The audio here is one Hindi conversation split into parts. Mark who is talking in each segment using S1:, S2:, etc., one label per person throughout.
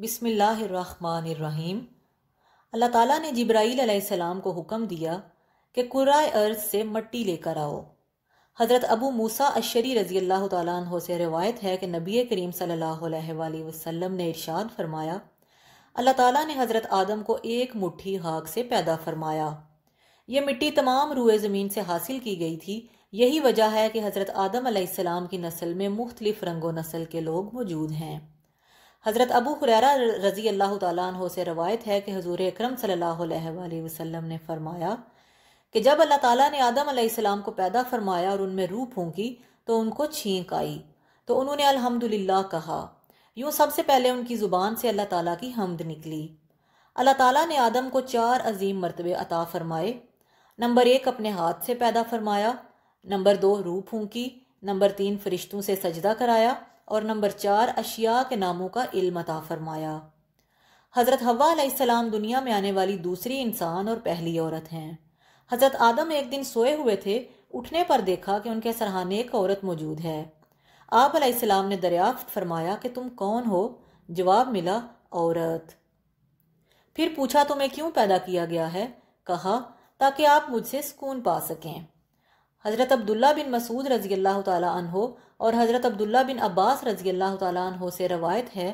S1: बिसमीम अल्लाह ताला ने जिब्राईल अलैहिस्सलाम को हुक्म दिया कि कुराए अर्ज से मट्टी लेकर आओ हज़रत अबू मूसा अशरी रज़ी अल्लाह तह से रवायत है कि नबी करीम सल्लल्लाहु अलैहि वसल्लम ने इरशाद फरमाया अल्लाह ताला ने हज़रत आदम को एक मुट्ठी हाक से पैदा फरमाया ये मिट्टी तमाम रूए ज़मीन से हासिल की गई थी यही वजह है कि हज़रत आदम अलैहिस्सलाम की नस्ल में मुख्तलिफ़ रंगो नस्ल के लोग मौजूद हैं हज़रत अबू हुररा रज़ी अल्लाह तु से रवायत है कि हजूर अक्रम वसम ने फरमाया कि जब अल्लाह ताला ने आदम आसमाम को पैदा फरमाया और उनमें रूह फूंकी तो उनको छींक आई तो उन्होंने अल्हम्दुलिल्लाह कहा यूँ सबसे पहले उनकी ज़ुबान से अल्लाह ताला की हमद निकली अल्लाह ताला ने आदम को चार अजीम मरतबे अता फरमाए नंबर एक अपने हाथ से पैदा फरमाया नंबर दो रूह फूंकी नंबर तीन फरिश्तों से सजदा कराया और नंबर चार अशिया के नामों का इल्म अता फरमाया हज़रत हवा दुनिया में आने वाली दूसरी इंसान और पहली औरत हैं हज़रत आदम एक दिन सोए हुए थे उठने पर देखा कि उनके सरहाने एक औरत मौजूद है आप आलाम ने दरियाफ्त फरमाया कि तुम कौन हो जवाब मिला औरत फिर पूछा तुम्हें क्यों पैदा किया गया है कहा ताकि आप मुझसे सुकून पा सकें हज़रत अब्दुल्ला बिन मसूद रजी अल्लाह तहो और हज़रत अब्दुल्ला बिन अब्बास रजी अल्लाह तहो से रवायत है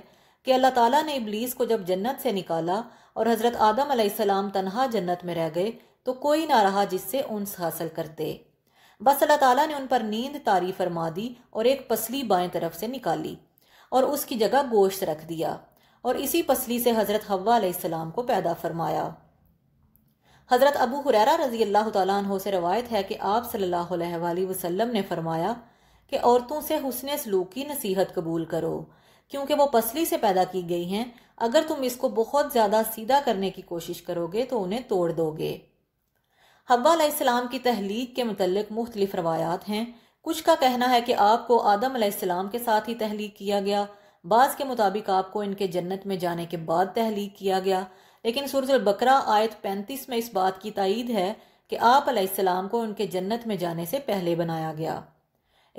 S1: कि अल्लाह ताली ने इबलीस को जब जन्नत से निकाला और हज़रत आदम आसमाम तनहा जन्नत में रह गए तो कोई ना रहा जिससे उनस हासिल करते बस अल्लाह ताला ने उन पर नींद तारी फरमा दी और एक पसली बाएं तरफ से निकाली और उसकी जगह गोश्त रख दिया और इसी पसली से हज़रत हवा को पैदा फरमाया हज़रत अबू हुररा रजी अल्लाह तह से रवायत है कि आप सल्लल्लाहु अलैहि वसल्लम ने फरमाया कि औरतों से हुसन सलूक की नसीहत कबूल करो क्योंकि वो पसली से पैदा की गई हैं अगर तुम इसको बहुत ज़्यादा सीधा करने की कोशिश करोगे तो उन्हें तोड़ दोगे हब्बालाम की तहलीक के मुतलक मुख्तलिफ रवायात हैं कुछ का कहना है कि आपको आदम के साथ ही तहलीक किया गया बाज़ के मुताबिक आपको इनके जन्नत में जाने के बाद तहलीक किया गया लेकिन सूरत बकरा आयत पैंतीस में इस बात की तइद है कि आप अलैहिस्सलाम को उनके जन्नत में जाने से पहले बनाया गया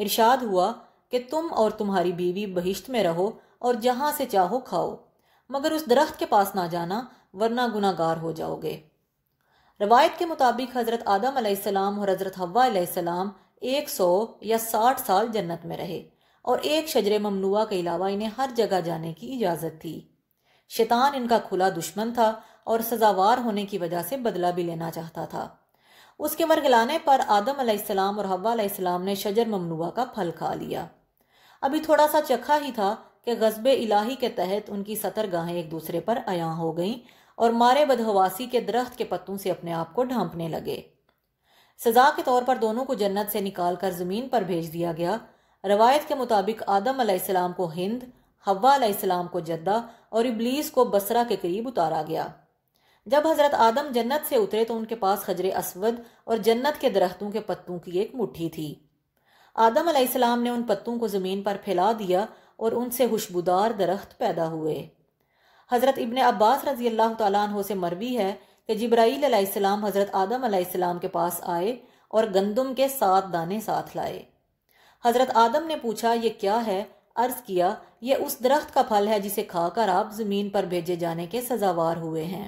S1: इरशाद हुआ कि तुम और तुम्हारी बीवी बहिश्त में रहो और जहां से चाहो खाओ मगर उस दरख्त के पास ना जाना वरना गुनागार हो जाओगे रवायत के मुताबिक हज़रत आदम आसमाम और हज़रत हवा एक सौ या साठ साल जन्नत में रहे और एक शजर ममनुआ के अलावा इन्हें हर जगह जाने की इजाज़त थी शैतान इनका खुला दुश्मन था और सजावार होने की वजह से बदला भी लेना चाहता था उसके मरगलाने पर आदम अलैहिस्सलाम और हव्वा अलैहिस्सलाम ने शजर ममनुआ का फल खा लिया अभी थोड़ा सा चखा ही था कि गजब इलाही के तहत उनकी सतरगाहें एक दूसरे पर आया हो गईं और मारे बदहवासी के दरख्त के पत्तों से अपने आप को ढांपने लगे सजा के तौर पर दोनों को जन्नत से निकाल कर ज़मीन पर भेज दिया गया रवायत के मुताबिक आदम अलैहिस्सलाम को हिंद हवा अलैहिस्सलाम को जद्दा और इबलीस को बसरा के करीब उतारा गया जब हज़रत आदम जन्नत से उतरे तो उनके पास खजर असवद और जन्नत के दरख्तों के पत्तों की एक मुट्ठी थी आदम अलैहिस्सलाम ने उन पत्तों को ज़मीन पर फैला दिया और उनसे खुशबूदार दरख्त पैदा हुए हज़रत इबन अब्बास रजी अल्लाह तु से मरवी है कि जब्राईल हज़रत आदम अलैहिस्सलाम के पास आए और गंदम के सात दाने साथ लाए हज़रत आदम ने पूछा ये क्या है अर्ज किया यह उस दरख्त का फल है जिसे खाकर आप ज़मीन पर भेजे जाने के सजावार हुए हैं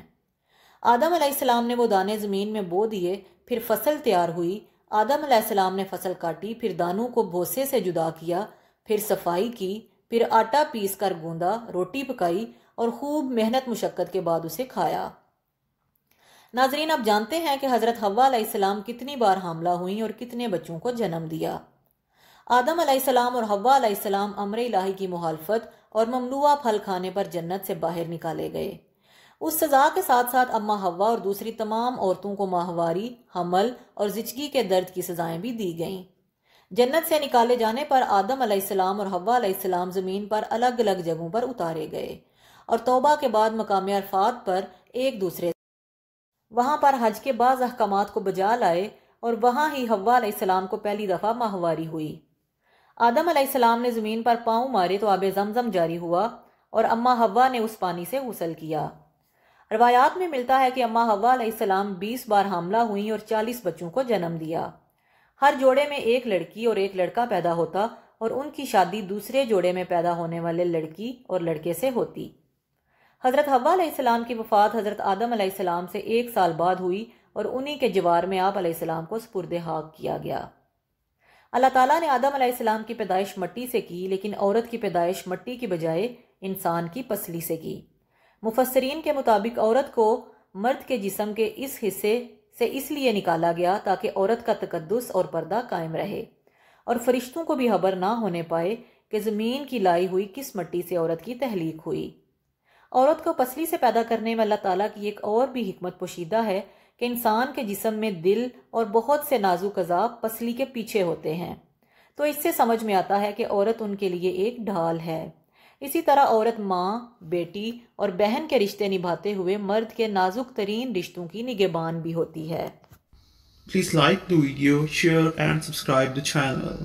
S1: आदम अलैहिस्सलाम ने वो दाने ज़मीन में बो दिए फिर फसल तैयार हुई आदम अलैहिस्सलाम ने फसल काटी फिर दानों को भोसे से जुदा किया फिर सफाई की फिर आटा पीस कर गूंदा रोटी पकाई और खूब मेहनत मुशक्क़त के बाद उसे खाया नाजरीन आप जानते हैं कि हज़रत हवा सलाम कितनी बार हमला हुई और कितने बच्चों को जन्म दिया आदम अलैहिस्सलाम और हवा अलैहिस्सलाम अमर इलाही की मुहालफत और ममनुआ फल खाने पर जन्नत से बाहर निकाले गए उस सजा के साथ साथ अम्मा हव्वा और दूसरी तमाम औरतों को माहवारी हमल और जिचगी के दर्द की सजाएं भी दी गईं जन्नत से निकाले जाने पर आदम अलैहिस्सलाम और हव्वा अलैहिस्सलाम ज़मीन पर अलग अलग जगहों पर उतारे गए और तोबा के बाद मकाम अरफात पर एक दूसरे वहाँ पर हज के बाद अहकाम को बजा लाए और वहाँ ही हवा अलैहिस्सलाम को पहली दफ़ा माहवारी हुई आदम अलैहिस्सलाम ने ज़मीन पर पाँव मारे तो आब जमज़म जारी हुआ और अम्मा हवा ने उस पानी से गुसल किया रवायात में मिलता है कि अम्मा हवा अलैहिस्सलाम बीस बार हमला हुई और चालीस बच्चों को जन्म दिया हर जोड़े में एक लड़की और एक लड़का पैदा होता और उनकी शादी दूसरे जोड़े में पैदा होने वाले लड़की और लड़के से होती हज़रत हवा अलैहिस्सलाम की वफ़ात हज़रत आदम अलैहिस्सलाम से एक साल बाद हुई और उन्हीं के जवार में आप अलैहिस्सलाम को सपुरद हाक किया गया अल्लाह ताला ने आदम आसमाम की पैदाइश मट्टी से की लेकिन औरत की पैदाइश मट्टी की बजाय इंसान की पसली से की मुफसरीन के मुताबिक औरत को मर्द के जिसम के इस हिस्से से इसलिए निकाला गया ताकि औरत का तकदस और पर्दा कायम रहे और फरिश्तों को भी खबर ना होने पाए कि ज़मीन की लाई हुई किस मट्टी से औरत की तहलीक हुई औरत को पसली से पैदा करने में अल्लाह ताला की एक और भी हमत पोशीदा है कि इंसान के जिसम में दिल और बहुत से नाजुक अजाब पसली के पीछे होते हैं तो इससे समझ में आता है कि औरत उनके लिए एक ढाल है इसी तरह औरत माँ बेटी और बहन के रिश्ते निभाते हुए मर्द के नाजुक तरीन रिश्तों की निगेबान भी होती है please like the video share and subscribe the